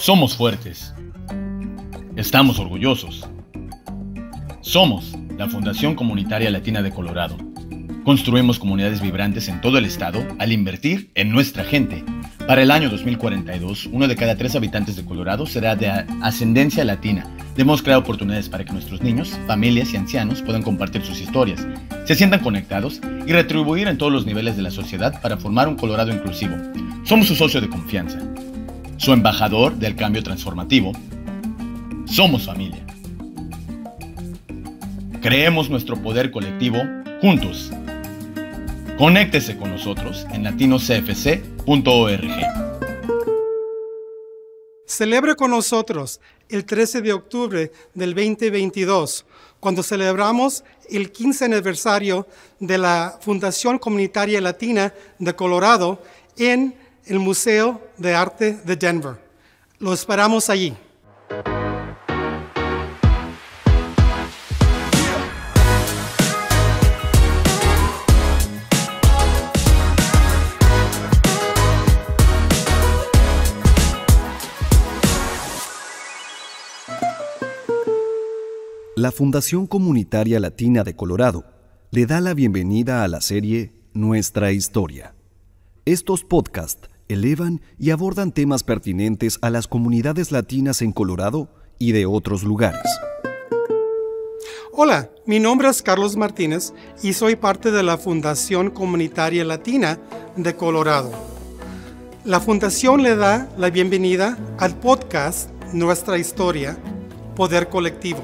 Somos fuertes. Estamos orgullosos. Somos la Fundación Comunitaria Latina de Colorado. Construimos comunidades vibrantes en todo el estado al invertir en nuestra gente. Para el año 2042, uno de cada tres habitantes de Colorado será de ascendencia latina. Debemos crear oportunidades para que nuestros niños, familias y ancianos puedan compartir sus historias, se sientan conectados y retribuir en todos los niveles de la sociedad para formar un Colorado inclusivo. Somos su socio de confianza su embajador del cambio transformativo. Somos familia. Creemos nuestro poder colectivo juntos. Conéctese con nosotros en latinocfc.org. Celebre con nosotros el 13 de octubre del 2022, cuando celebramos el 15 aniversario de la Fundación Comunitaria Latina de Colorado en el Museo de Arte de Denver. Lo esperamos allí. La Fundación Comunitaria Latina de Colorado le da la bienvenida a la serie Nuestra Historia. Estos podcasts elevan y abordan temas pertinentes a las comunidades latinas en Colorado y de otros lugares. Hola, mi nombre es Carlos Martínez y soy parte de la Fundación Comunitaria Latina de Colorado. La Fundación le da la bienvenida al podcast Nuestra Historia, Poder Colectivo.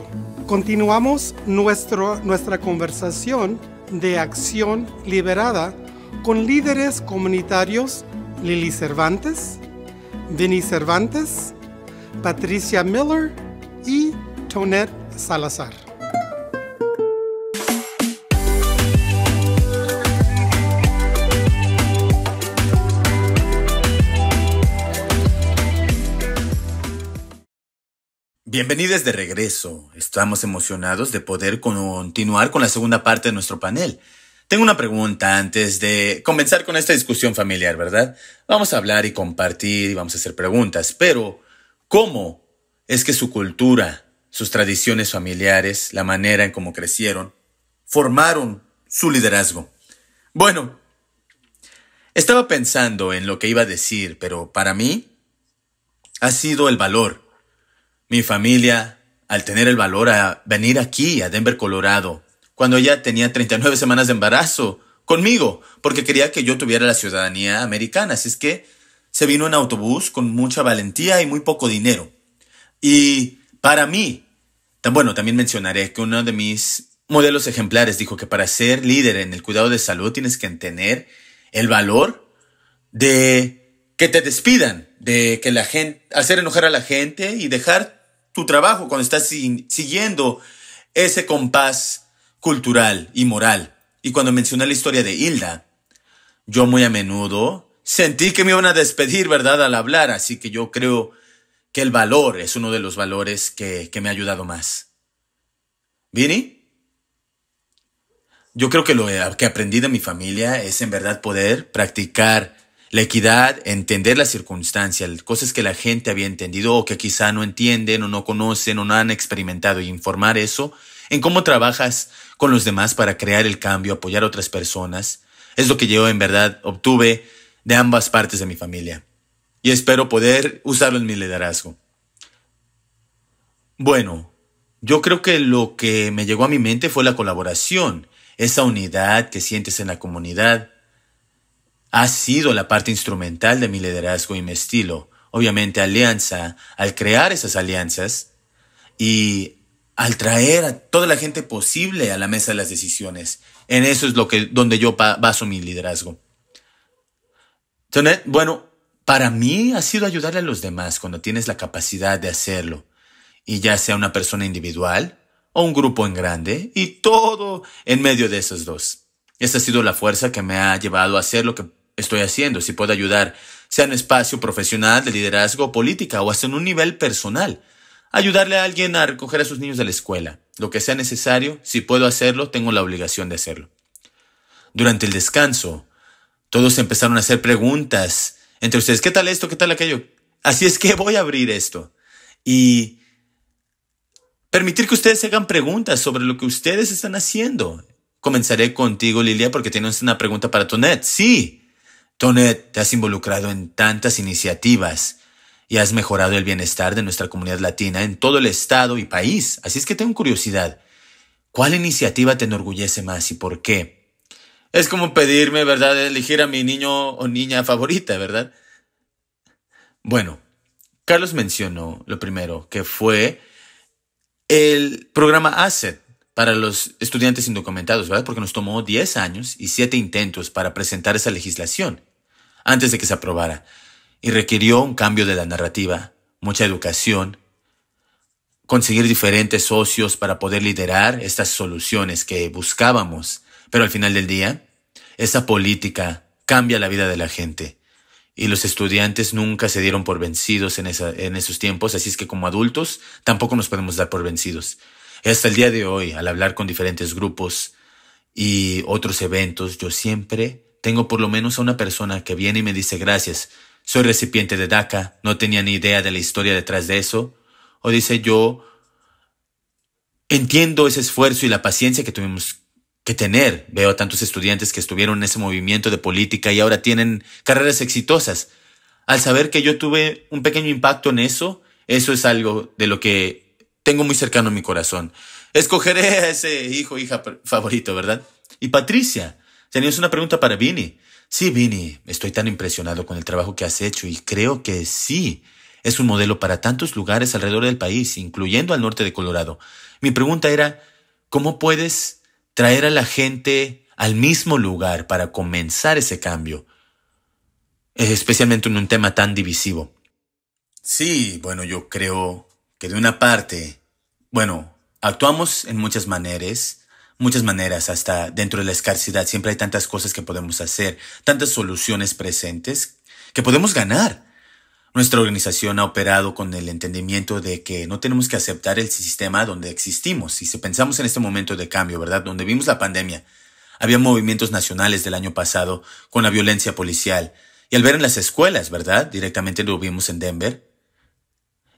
Continuamos nuestro, nuestra conversación de acción liberada con líderes comunitarios Lili Cervantes, Vinny Cervantes, Patricia Miller y Tonet Salazar. Bienvenidos de regreso. Estamos emocionados de poder continuar con la segunda parte de nuestro panel. Tengo una pregunta antes de comenzar con esta discusión familiar, ¿verdad? Vamos a hablar y compartir y vamos a hacer preguntas, pero ¿cómo es que su cultura, sus tradiciones familiares, la manera en cómo crecieron, formaron su liderazgo? Bueno, estaba pensando en lo que iba a decir, pero para mí ha sido el valor. Mi familia, al tener el valor a venir aquí, a Denver, Colorado, cuando ella tenía 39 semanas de embarazo conmigo, porque quería que yo tuviera la ciudadanía americana. Así es que se vino en autobús con mucha valentía y muy poco dinero. Y para mí, bueno, también mencionaré que uno de mis modelos ejemplares dijo que para ser líder en el cuidado de salud tienes que tener el valor de que te despidan, de que la gente, hacer enojar a la gente y dejar tu trabajo cuando estás siguiendo ese compás cultural y moral. Y cuando mencioné la historia de Hilda, yo muy a menudo sentí que me iban a despedir, ¿verdad?, al hablar, así que yo creo que el valor es uno de los valores que, que me ha ayudado más. ¿Vini? Yo creo que lo que aprendido de mi familia es en verdad poder practicar la equidad, entender las circunstancias, cosas que la gente había entendido o que quizá no entienden o no conocen o no han experimentado y e informar eso en cómo trabajas con los demás para crear el cambio, apoyar a otras personas. Es lo que yo en verdad obtuve de ambas partes de mi familia. Y espero poder usarlo en mi liderazgo. Bueno, yo creo que lo que me llegó a mi mente fue la colaboración, esa unidad que sientes en la comunidad. Ha sido la parte instrumental de mi liderazgo y mi estilo. Obviamente, alianza, al crear esas alianzas y al traer a toda la gente posible a la mesa de las decisiones. En eso es lo que, donde yo baso mi liderazgo. bueno, para mí ha sido ayudarle a los demás cuando tienes la capacidad de hacerlo, y ya sea una persona individual o un grupo en grande, y todo en medio de esos dos. Esta ha sido la fuerza que me ha llevado a hacer lo que estoy haciendo, si puedo ayudar, sea en un espacio profesional de liderazgo política o hasta en un nivel personal ayudarle a alguien a recoger a sus niños de la escuela. Lo que sea necesario, si puedo hacerlo, tengo la obligación de hacerlo. Durante el descanso, todos empezaron a hacer preguntas entre ustedes, ¿qué tal esto? ¿Qué tal aquello? Así es que voy a abrir esto. Y permitir que ustedes hagan preguntas sobre lo que ustedes están haciendo. Comenzaré contigo, Lilia, porque tienes una pregunta para Tonet. Sí, Tonet, te has involucrado en tantas iniciativas y has mejorado el bienestar de nuestra comunidad latina en todo el estado y país. Así es que tengo curiosidad. ¿Cuál iniciativa te enorgullece más y por qué? Es como pedirme, ¿verdad?, elegir a mi niño o niña favorita, ¿verdad? Bueno, Carlos mencionó lo primero, que fue el programa ACET para los estudiantes indocumentados, ¿verdad? Porque nos tomó 10 años y 7 intentos para presentar esa legislación antes de que se aprobara y requirió un cambio de la narrativa, mucha educación, conseguir diferentes socios para poder liderar estas soluciones que buscábamos. Pero al final del día, esa política cambia la vida de la gente. Y los estudiantes nunca se dieron por vencidos en, esos tiempos, así es que como adultos tampoco nos podemos dar por vencidos. hasta el día de hoy, al hablar con diferentes grupos y otros eventos, yo siempre tengo por lo menos a una persona que viene y me dice gracias soy recipiente de DACA, no tenía ni idea de la historia detrás de eso. O dice yo, entiendo ese esfuerzo y la paciencia que tuvimos que tener. Veo a tantos estudiantes que estuvieron en ese movimiento de política y ahora tienen carreras exitosas. Al saber que yo tuve un pequeño impacto en eso, eso es algo de lo que tengo muy cercano a mi corazón. Escogeré a ese hijo, hija favorito, ¿verdad? Y Patricia, tenías una pregunta para Vini. Sí, Vini, estoy tan impresionado con el trabajo que has hecho y creo que sí. Es un modelo para tantos lugares alrededor del país, incluyendo al norte de Colorado. Mi pregunta era, ¿cómo puedes traer a la gente al mismo lugar para comenzar ese cambio? Eh, especialmente en un tema tan divisivo. Sí, bueno, yo creo que de una parte, bueno, actuamos en muchas maneras, muchas maneras, hasta dentro de la escarcidad, siempre hay tantas cosas que podemos hacer, tantas soluciones presentes que podemos ganar. Nuestra organización ha operado con el entendimiento de que no tenemos que aceptar el sistema donde existimos. Y si pensamos en este momento de cambio, ¿verdad? Donde vimos la pandemia, había movimientos nacionales del año pasado con la violencia policial. Y al ver en las escuelas, ¿verdad? Directamente lo vimos en Denver.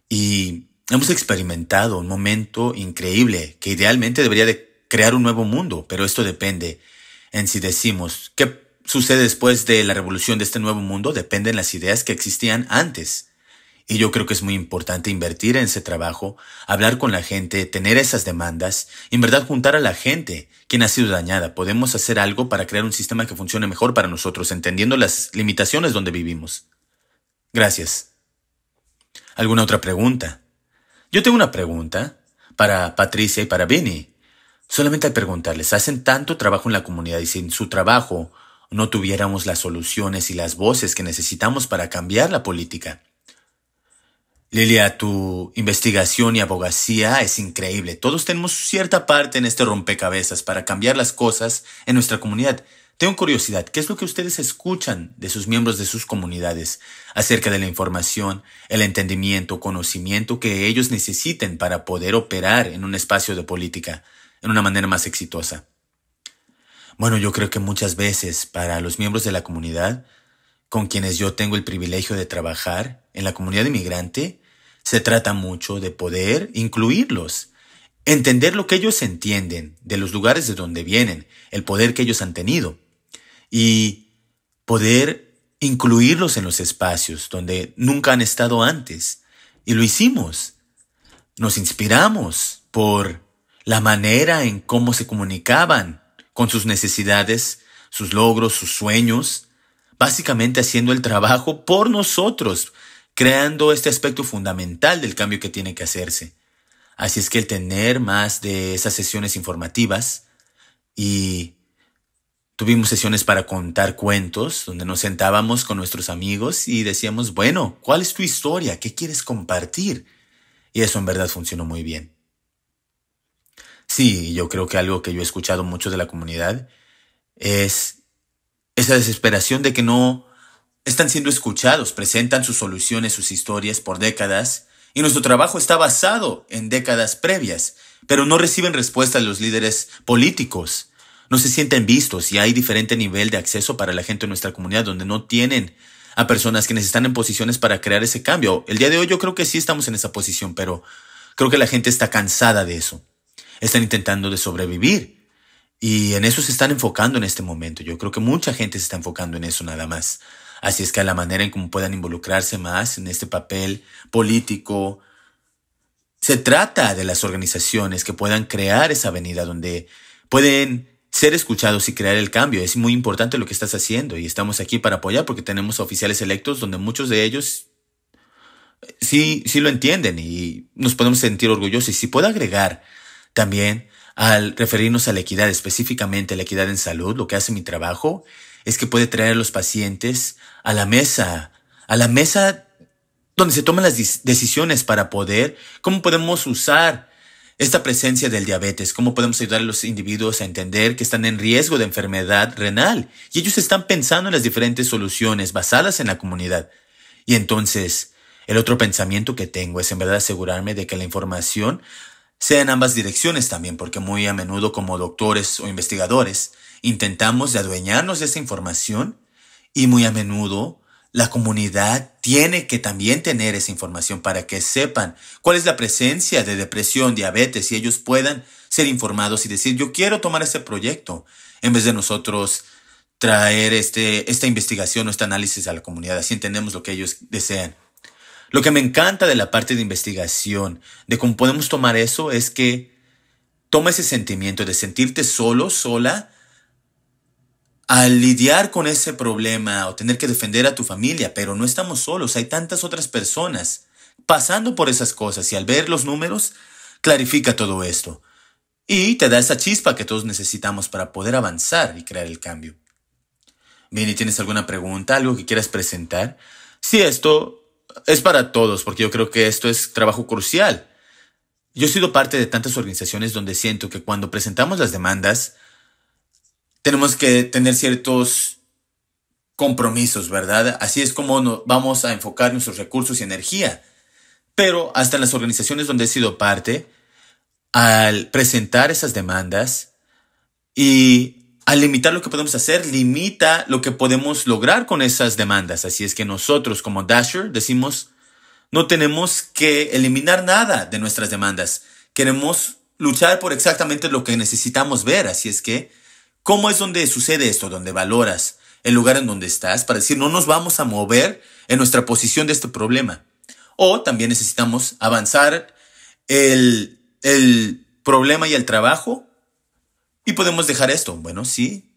Y hemos experimentado un momento increíble que idealmente debería de crear un nuevo mundo, pero esto depende en si decimos qué sucede después de la revolución de este nuevo mundo, Depende en las ideas que existían antes. Y yo creo que es muy importante invertir en ese trabajo, hablar con la gente, tener esas demandas, y en verdad juntar a la gente, quien ha sido dañada. Podemos hacer algo para crear un sistema que funcione mejor para nosotros, entendiendo las limitaciones donde vivimos. Gracias. ¿Alguna otra pregunta? Yo tengo una pregunta para Patricia y para Vinny. Solamente al preguntarles, hacen tanto trabajo en la comunidad y sin su trabajo no tuviéramos las soluciones y las voces que necesitamos para cambiar la política. Lilia, tu investigación y abogacía es increíble. Todos tenemos cierta parte en este rompecabezas para cambiar las cosas en nuestra comunidad. Tengo curiosidad, ¿qué es lo que ustedes escuchan de sus miembros de sus comunidades acerca de la información, el entendimiento, conocimiento que ellos necesiten para poder operar en un espacio de política? en una manera más exitosa. Bueno, yo creo que muchas veces para los miembros de la comunidad, con quienes yo tengo el privilegio de trabajar en la comunidad inmigrante, se trata mucho de poder incluirlos, entender lo que ellos entienden de los lugares de donde vienen, el poder que ellos han tenido y poder incluirlos en los espacios donde nunca han estado antes. Y lo hicimos. Nos inspiramos por la manera en cómo se comunicaban con sus necesidades, sus logros, sus sueños, básicamente haciendo el trabajo por nosotros, creando este aspecto fundamental del cambio que tiene que hacerse. Así es que el tener más de esas sesiones informativas y tuvimos sesiones para contar cuentos, donde nos sentábamos con nuestros amigos y decíamos, bueno, ¿cuál es tu historia? ¿Qué quieres compartir? Y eso en verdad funcionó muy bien. Sí, yo creo que algo que yo he escuchado mucho de la comunidad es esa desesperación de que no están siendo escuchados, presentan sus soluciones, sus historias por décadas, y nuestro trabajo está basado en décadas previas, pero no reciben respuesta de los líderes políticos. No se sienten vistos y hay diferente nivel de acceso para la gente en nuestra comunidad donde no tienen a personas que necesitan en posiciones para crear ese cambio. El día de hoy yo creo que sí estamos en esa posición, pero creo que la gente está cansada de eso están intentando de sobrevivir. Y en eso se están enfocando en este momento. Yo creo que mucha gente se está enfocando en eso nada más. Así es que a la manera en cómo puedan involucrarse más en este papel político, se trata de las organizaciones que puedan crear esa avenida donde pueden ser escuchados y crear el cambio. Es muy importante lo que estás haciendo y estamos aquí para apoyar porque tenemos oficiales electos donde muchos de ellos eh, sí, sí lo entienden y nos podemos sentir orgullosos. Y si puedo agregar también, al referirnos a la equidad, específicamente la equidad en salud, lo que hace mi trabajo es que puede traer a los pacientes a la mesa, a la mesa donde se toman las decisiones para poder, cómo podemos usar esta presencia del diabetes, cómo podemos ayudar a los individuos a entender que están en riesgo de enfermedad renal y ellos están pensando en las diferentes soluciones basadas en la comunidad. Y entonces, el otro pensamiento que tengo es en verdad asegurarme de que la información sea en ambas direcciones también, porque muy a menudo como doctores o investigadores intentamos adueñarnos de esa información y muy a menudo la comunidad tiene que también tener esa información para que sepan cuál es la presencia de depresión, diabetes y ellos puedan ser informados y decir yo quiero tomar este proyecto en vez de nosotros traer este, esta investigación o este análisis a la comunidad. Así entendemos lo que ellos desean. Lo que me encanta de la parte de investigación, de cómo podemos tomar eso, es que toma ese sentimiento de sentirte solo, sola, al lidiar con ese problema o tener que defender a tu familia, pero no estamos solos, hay tantas otras personas pasando por esas cosas y al ver los números, clarifica todo esto y te da esa chispa que todos necesitamos para poder avanzar y crear el cambio. Bien, ¿y tienes alguna pregunta, algo que quieras presentar? Si esto es para todos, porque yo creo que esto es trabajo crucial. Yo he sido parte de tantas organizaciones donde siento que cuando presentamos las demandas, tenemos que tener ciertos compromisos, ¿verdad? Así es como vamos a enfocar nuestros recursos y energía. Pero hasta en las organizaciones donde he sido parte, al presentar esas demandas y al limitar lo que podemos hacer, limita lo que podemos lograr con esas demandas. Así es que nosotros como Dasher decimos, no tenemos que eliminar nada de nuestras demandas. Queremos luchar por exactamente lo que necesitamos ver. Así es que, ¿cómo es donde sucede esto? Donde valoras el lugar en donde estás para decir, no nos vamos a mover en nuestra posición de este problema. O también necesitamos avanzar el, el problema y el trabajo y podemos dejar esto. Bueno, sí.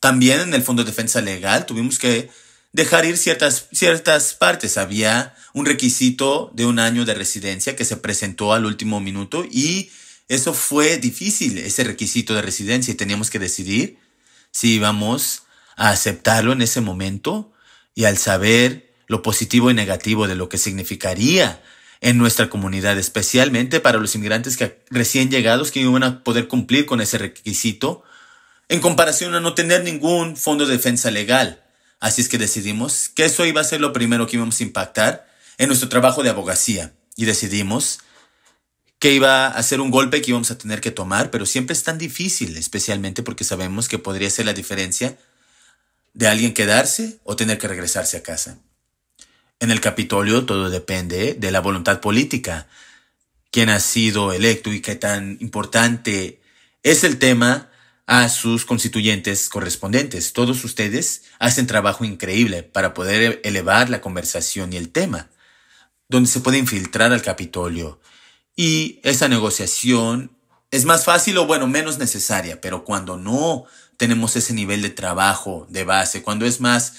También en el Fondo de Defensa Legal tuvimos que dejar ir ciertas, ciertas partes. Había un requisito de un año de residencia que se presentó al último minuto y eso fue difícil, ese requisito de residencia, y teníamos que decidir si íbamos a aceptarlo en ese momento y al saber lo positivo y negativo de lo que significaría en nuestra comunidad, especialmente para los inmigrantes que recién llegados que iban a poder cumplir con ese requisito, en comparación a no tener ningún fondo de defensa legal. Así es que decidimos que eso iba a ser lo primero que íbamos a impactar en nuestro trabajo de abogacía y decidimos que iba a ser un golpe que íbamos a tener que tomar, pero siempre es tan difícil, especialmente porque sabemos que podría ser la diferencia de alguien quedarse o tener que regresarse a casa. En el Capitolio todo depende de la voluntad política, quién ha sido electo y qué tan importante es el tema a sus constituyentes correspondientes. Todos ustedes hacen trabajo increíble para poder elevar la conversación y el tema, donde se puede infiltrar al Capitolio. Y esa negociación es más fácil o bueno, menos necesaria, pero cuando no tenemos ese nivel de trabajo de base, cuando es más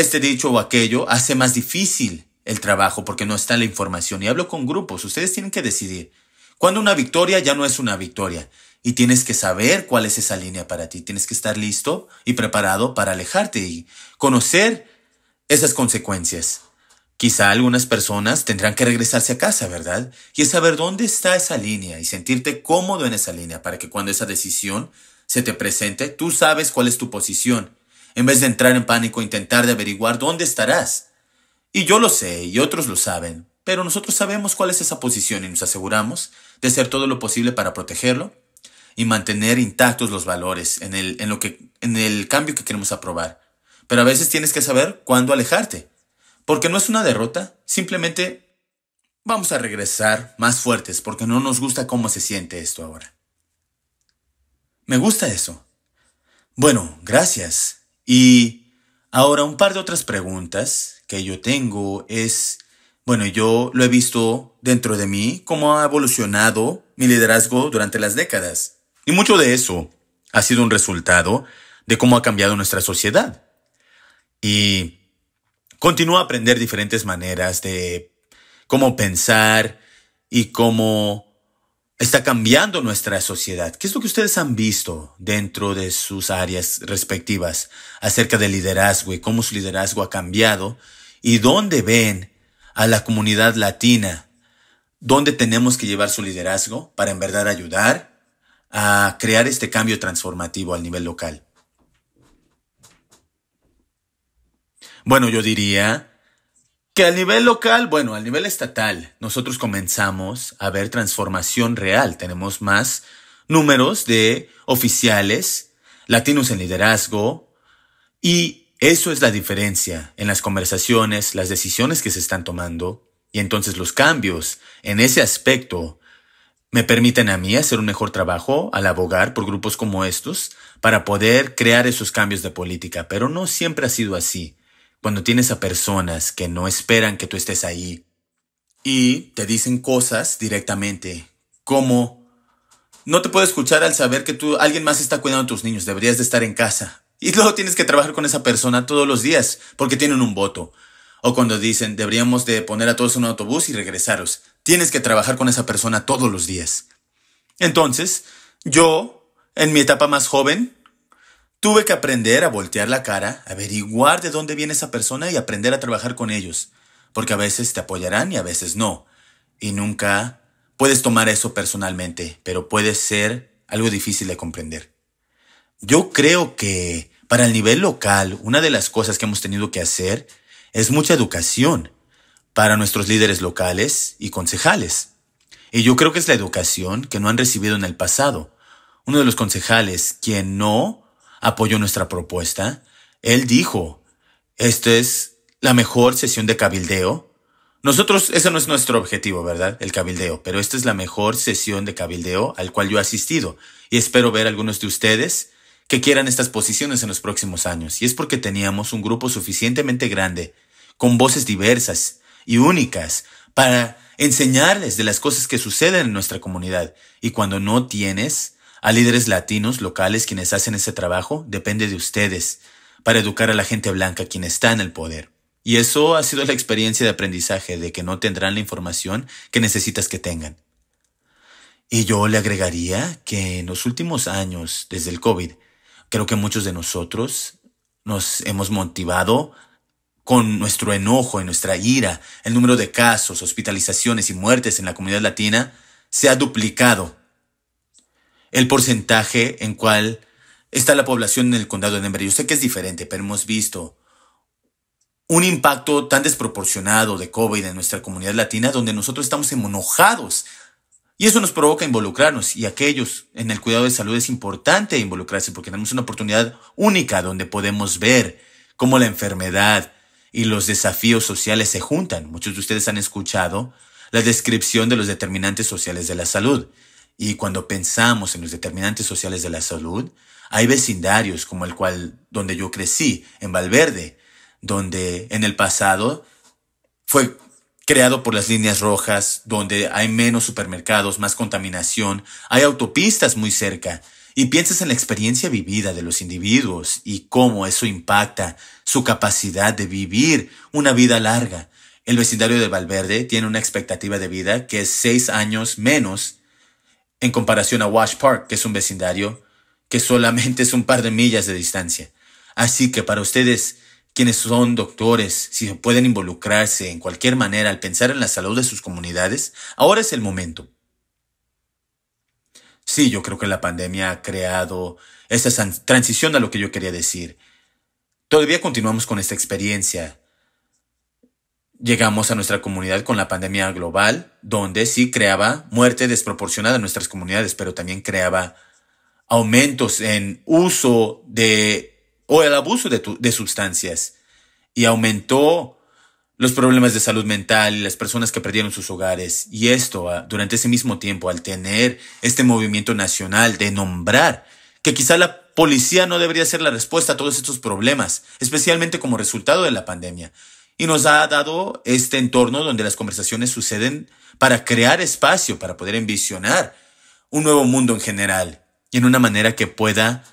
este dicho o aquello hace más difícil el trabajo porque no está la información. Y hablo con grupos, ustedes tienen que decidir. Cuando una victoria ya no es una victoria. Y tienes que saber cuál es esa línea para ti. Tienes que estar listo y preparado para alejarte y conocer esas consecuencias. Quizá algunas personas tendrán que regresarse a casa, ¿verdad? Y saber dónde está esa línea y sentirte cómodo en esa línea para que cuando esa decisión se te presente, tú sabes cuál es tu posición en vez de entrar en pánico, intentar de averiguar dónde estarás. Y yo lo sé, y otros lo saben, pero nosotros sabemos cuál es esa posición y nos aseguramos de hacer todo lo posible para protegerlo y mantener intactos los valores en el, en lo que, en el cambio que queremos aprobar. Pero a veces tienes que saber cuándo alejarte, porque no es una derrota, simplemente vamos a regresar más fuertes porque no nos gusta cómo se siente esto ahora. Me gusta eso. Bueno, gracias. Y ahora un par de otras preguntas que yo tengo es, bueno, yo lo he visto dentro de mí, cómo ha evolucionado mi liderazgo durante las décadas. Y mucho de eso ha sido un resultado de cómo ha cambiado nuestra sociedad. Y continúo a aprender diferentes maneras de cómo pensar y cómo está cambiando nuestra sociedad. ¿Qué es lo que ustedes han visto dentro de sus áreas respectivas acerca del liderazgo y cómo su liderazgo ha cambiado? ¿Y dónde ven a la comunidad latina? ¿Dónde tenemos que llevar su liderazgo para en verdad ayudar a crear este cambio transformativo al nivel local? Bueno, yo diría que a nivel local, bueno, al nivel estatal, nosotros comenzamos a ver transformación real. Tenemos más números de oficiales, latinos en liderazgo, y eso es la diferencia en las conversaciones, las decisiones que se están tomando, y entonces los cambios en ese aspecto me permiten a mí hacer un mejor trabajo al abogar por grupos como estos para poder crear esos cambios de política, pero no siempre ha sido así cuando tienes a personas que no esperan que tú estés ahí y te dicen cosas directamente como no te puedo escuchar al saber que tú alguien más está cuidando tus niños, deberías de estar en casa. Y luego tienes que trabajar con esa persona todos los días porque tienen un voto. O cuando dicen deberíamos de poner a todos en un autobús y regresaros. Tienes que trabajar con esa persona todos los días. Entonces, yo, en mi etapa más joven, Tuve que aprender a voltear la cara, averiguar de dónde viene esa persona y aprender a trabajar con ellos, porque a veces te apoyarán y a veces no. Y nunca puedes tomar eso personalmente, pero puede ser algo difícil de comprender. Yo creo que para el nivel local, una de las cosas que hemos tenido que hacer es mucha educación para nuestros líderes locales y concejales. Y yo creo que es la educación que no han recibido en el pasado. Uno de los concejales, quien no apoyó nuestra propuesta. Él dijo, "Esta es la mejor sesión de cabildeo. Nosotros, ese no es nuestro objetivo, ¿verdad? El cabildeo, pero esta es la mejor sesión de cabildeo al cual yo he asistido y espero ver a algunos de ustedes que quieran estas posiciones en los próximos años. Y es porque teníamos un grupo suficientemente grande, con voces diversas y únicas, para enseñarles de las cosas que suceden en nuestra comunidad. Y cuando no tienes a líderes latinos locales quienes hacen ese trabajo depende de ustedes, para educar a la gente blanca quien está en el poder. Y eso ha sido la experiencia de aprendizaje de que no tendrán la información que necesitas que tengan. Y yo le agregaría que en los últimos años, desde el COVID, creo que muchos de nosotros nos hemos motivado con nuestro enojo y nuestra ira. El número de casos, hospitalizaciones y muertes en la comunidad latina se ha duplicado el porcentaje en cual está la población en el condado de Denver. Yo sé que es diferente, pero hemos visto un impacto tan desproporcionado de COVID en nuestra comunidad latina donde nosotros estamos enojados. Y eso nos provoca involucrarnos y aquellos en el cuidado de salud es importante involucrarse porque tenemos una oportunidad única donde podemos ver cómo la enfermedad y los desafíos sociales se juntan. Muchos de ustedes han escuchado la descripción de los determinantes sociales de la salud. Y cuando pensamos en los determinantes sociales de la salud, hay vecindarios como el cual donde yo crecí, en Valverde, donde en el pasado fue creado por las líneas rojas, donde hay menos supermercados, más contaminación, hay autopistas muy cerca. Y piensas en la experiencia vivida de los individuos y cómo eso impacta su capacidad de vivir una vida larga. El vecindario de Valverde tiene una expectativa de vida que es seis años menos en comparación a Wash Park, que es un vecindario que solamente es un par de millas de distancia. Así que para ustedes, quienes son doctores, si pueden involucrarse en cualquier manera al pensar en la salud de sus comunidades, ahora es el momento. Sí, yo creo que la pandemia ha creado esa transición a lo que yo quería decir. Todavía continuamos con esta experiencia, Llegamos a nuestra comunidad con la pandemia global, donde sí creaba muerte desproporcionada en nuestras comunidades, pero también creaba aumentos en uso de o el abuso de, sustancias y aumentó los problemas de salud mental, y las personas que perdieron sus hogares. Y esto, ah, durante ese mismo tiempo, al tener este movimiento nacional de nombrar que quizá la policía no debería ser la respuesta a todos estos problemas, especialmente como resultado de la pandemia, y nos ha dado este entorno donde las conversaciones suceden para crear espacio, para poder envisionar un nuevo mundo en general y en una manera que pueda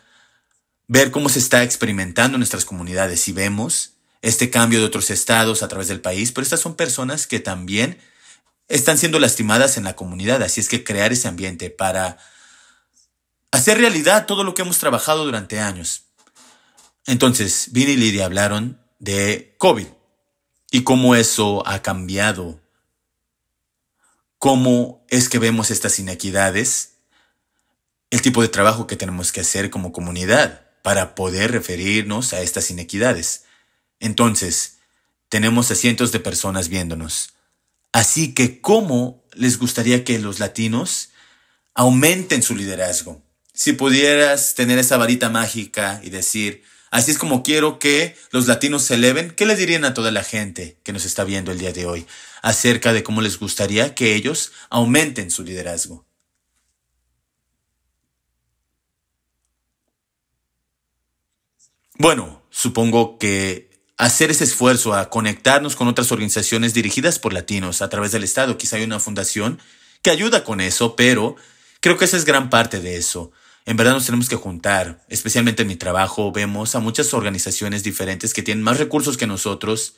ver cómo se está experimentando en nuestras comunidades y vemos este cambio de otros estados a través del país, pero estas son personas que también están siendo lastimadas en la comunidad, así es que crear ese ambiente para hacer realidad todo lo que hemos trabajado durante años. Entonces, Vini y Lidia hablaron de COVID, y cómo eso ha cambiado. Cómo es que vemos estas inequidades, el tipo de trabajo que tenemos que hacer como comunidad para poder referirnos a estas inequidades. Entonces, tenemos a cientos de personas viéndonos. Así que, ¿cómo les gustaría que los latinos aumenten su liderazgo? Si pudieras tener esa varita mágica y decir, Así es como quiero que los latinos se eleven. ¿Qué les dirían a toda la gente que nos está viendo el día de hoy acerca de cómo les gustaría que ellos aumenten su liderazgo? Bueno, supongo que hacer ese esfuerzo a conectarnos con otras organizaciones dirigidas por latinos a través del Estado, quizá hay una fundación que ayuda con eso, pero creo que esa es gran parte de eso. En verdad nos tenemos que juntar, especialmente en mi trabajo vemos a muchas organizaciones diferentes que tienen más recursos que nosotros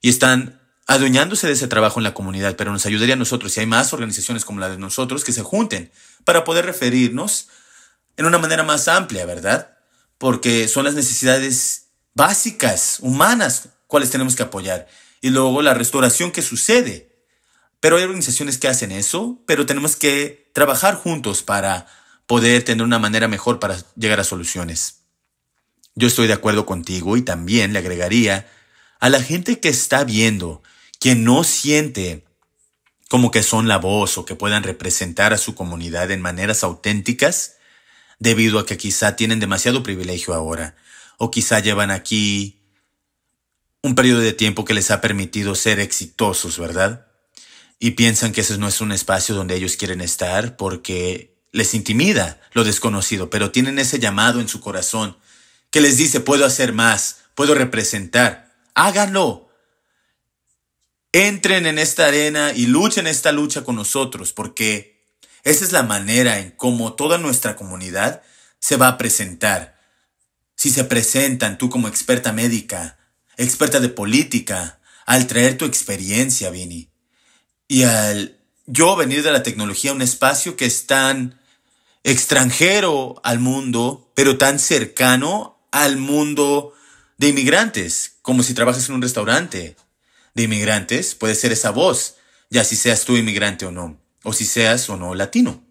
y están adueñándose de ese trabajo en la comunidad, pero nos ayudaría a nosotros si hay más organizaciones como la de nosotros que se junten para poder referirnos en una manera más amplia, ¿verdad? Porque son las necesidades básicas, humanas, cuales tenemos que apoyar. Y luego la restauración que sucede. Pero hay organizaciones que hacen eso, pero tenemos que trabajar juntos para poder tener una manera mejor para llegar a soluciones. Yo estoy de acuerdo contigo y también le agregaría a la gente que está viendo, que no siente como que son la voz o que puedan representar a su comunidad en maneras auténticas, debido a que quizá tienen demasiado privilegio ahora, o quizá llevan aquí un periodo de tiempo que les ha permitido ser exitosos, ¿verdad? Y piensan que ese no es un espacio donde ellos quieren estar porque les intimida lo desconocido, pero tienen ese llamado en su corazón que les dice, puedo hacer más, puedo representar, háganlo. Entren en esta arena y luchen esta lucha con nosotros, porque esa es la manera en cómo toda nuestra comunidad se va a presentar. Si se presentan tú como experta médica, experta de política, al traer tu experiencia, Vini, y al yo venir de la tecnología, un espacio que es tan extranjero al mundo, pero tan cercano al mundo de inmigrantes, como si trabajas en un restaurante de inmigrantes, puede ser esa voz, ya si seas tú inmigrante o no, o si seas o no latino.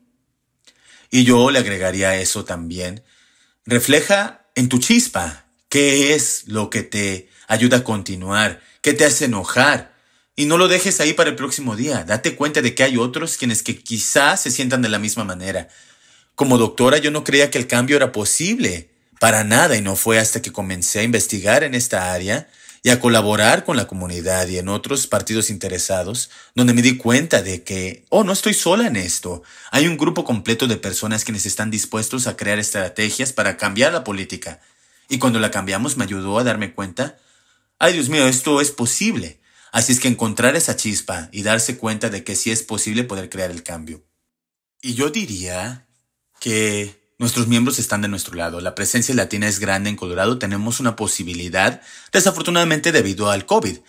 Y yo le agregaría eso también. Refleja en tu chispa qué es lo que te ayuda a continuar, qué te hace enojar, y no lo dejes ahí para el próximo día. Date cuenta de que hay otros quienes que quizás se sientan de la misma manera. Como doctora yo no creía que el cambio era posible. Para nada y no fue hasta que comencé a investigar en esta área y a colaborar con la comunidad y en otros partidos interesados, donde me di cuenta de que, oh, no estoy sola en esto. Hay un grupo completo de personas quienes están dispuestos a crear estrategias para cambiar la política. Y cuando la cambiamos me ayudó a darme cuenta, ay Dios mío, esto es posible. Así es que encontrar esa chispa y darse cuenta de que sí es posible poder crear el cambio. Y yo diría que Nuestros miembros están de nuestro lado. La presencia latina es grande en Colorado. Tenemos una posibilidad, desafortunadamente debido al COVID.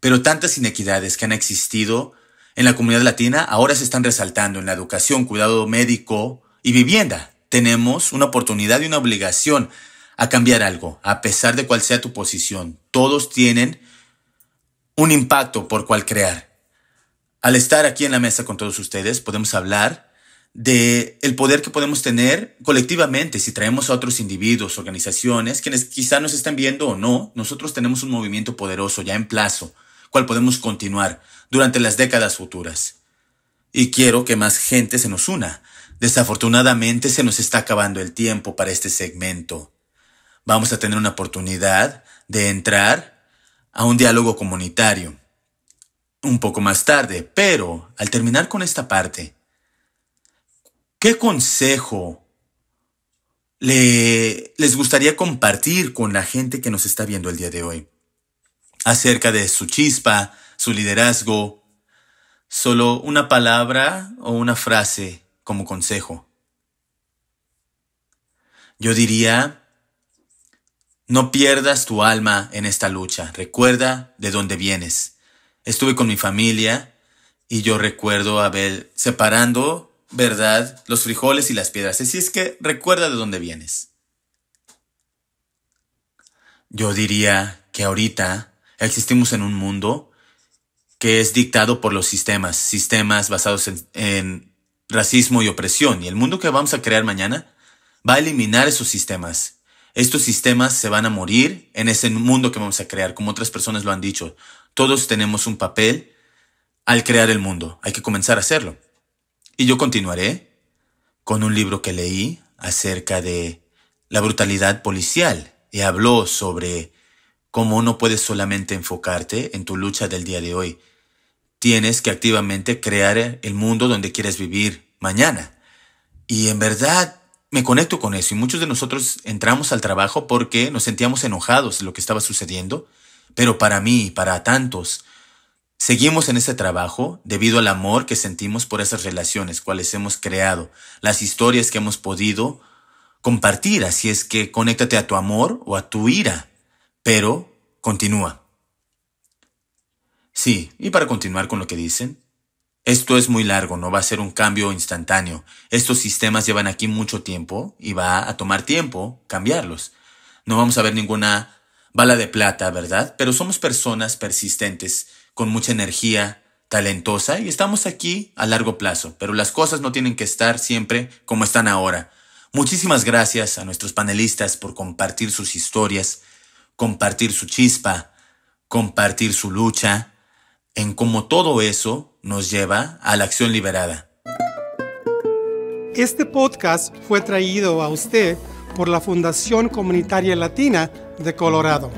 Pero tantas inequidades que han existido en la comunidad latina ahora se están resaltando en la educación, cuidado médico y vivienda. Tenemos una oportunidad y una obligación a cambiar algo, a pesar de cuál sea tu posición. Todos tienen un impacto por cual crear. Al estar aquí en la mesa con todos ustedes, podemos hablar de el poder que podemos tener colectivamente si traemos a otros individuos, organizaciones, quienes quizá nos están viendo o no, nosotros tenemos un movimiento poderoso ya en plazo, cual podemos continuar durante las décadas futuras. Y quiero que más gente se nos una. Desafortunadamente se nos está acabando el tiempo para este segmento. Vamos a tener una oportunidad de entrar a un diálogo comunitario un poco más tarde, pero al terminar con esta parte, ¿qué consejo le, les gustaría compartir con la gente que nos está viendo el día de hoy? Acerca de su chispa, su liderazgo, solo una palabra o una frase como consejo. Yo diría no pierdas tu alma en esta lucha. Recuerda de dónde vienes. Estuve con mi familia y yo recuerdo haber separando, ¿verdad?, los frijoles y las piedras. Así es que recuerda de dónde vienes. Yo diría que ahorita existimos en un mundo que es dictado por los sistemas, sistemas basados en, en racismo y opresión. Y el mundo que vamos a crear mañana va a eliminar esos sistemas estos sistemas se van a morir en ese mundo que vamos a crear, como otras personas lo han dicho. Todos tenemos un papel al crear el mundo. Hay que comenzar a hacerlo. Y yo continuaré con un libro que leí acerca de la brutalidad policial y habló sobre cómo no puedes solamente enfocarte en tu lucha del día de hoy. Tienes que activamente crear el mundo donde quieres vivir mañana. Y en verdad me conecto con eso y muchos de nosotros entramos al trabajo porque nos sentíamos enojados de lo que estaba sucediendo, pero para mí, para tantos, seguimos en ese trabajo debido al amor que sentimos por esas relaciones cuales hemos creado, las historias que hemos podido compartir, así es que conéctate a tu amor o a tu ira, pero continúa. Sí, y para continuar con lo que dicen, esto es muy largo, no va a ser un cambio instantáneo. Estos sistemas llevan aquí mucho tiempo y va a tomar tiempo cambiarlos. No vamos a ver ninguna bala de plata, ¿verdad? Pero somos personas persistentes, con mucha energía, talentosa y estamos aquí a largo plazo, pero las cosas no tienen que estar siempre como están ahora. Muchísimas gracias a nuestros panelistas por compartir sus historias, compartir su chispa, compartir su lucha en cómo todo eso nos lleva a la acción liberada. Este podcast fue traído a usted por la Fundación Comunitaria Latina de Colorado.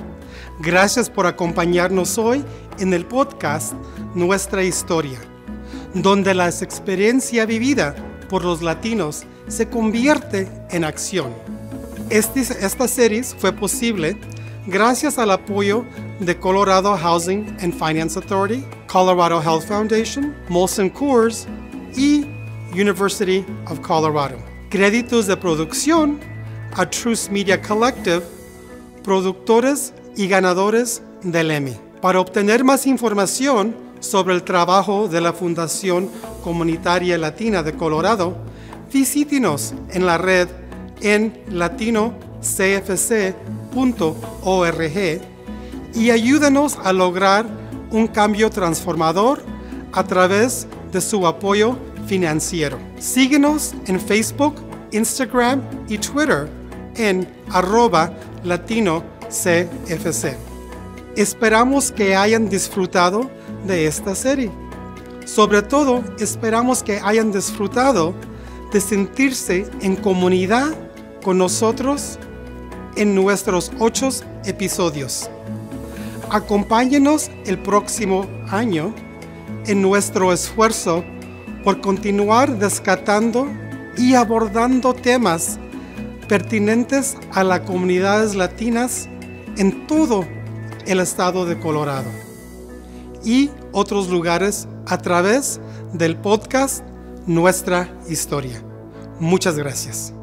Gracias por acompañarnos hoy en el podcast Nuestra Historia, donde la experiencia vivida por los latinos se convierte en acción. Este, esta serie fue posible gracias al apoyo de Colorado Housing and Finance Authority, Colorado Health Foundation, Molson Coors y University of Colorado. Créditos de producción a Truce Media Collective, productores y ganadores del Emmy. Para obtener más información sobre el trabajo de la Fundación Comunitaria Latina de Colorado, visítenos en la red en latinocfc.com y ayúdenos a lograr un cambio transformador a través de su apoyo financiero. Síguenos en Facebook, Instagram y Twitter en arroba latinocfc. Esperamos que hayan disfrutado de esta serie. Sobre todo, esperamos que hayan disfrutado de sentirse en comunidad con nosotros en nuestros ocho episodios. Acompáñenos el próximo año en nuestro esfuerzo por continuar descatando y abordando temas pertinentes a las comunidades latinas en todo el estado de Colorado y otros lugares a través del podcast Nuestra Historia. Muchas gracias.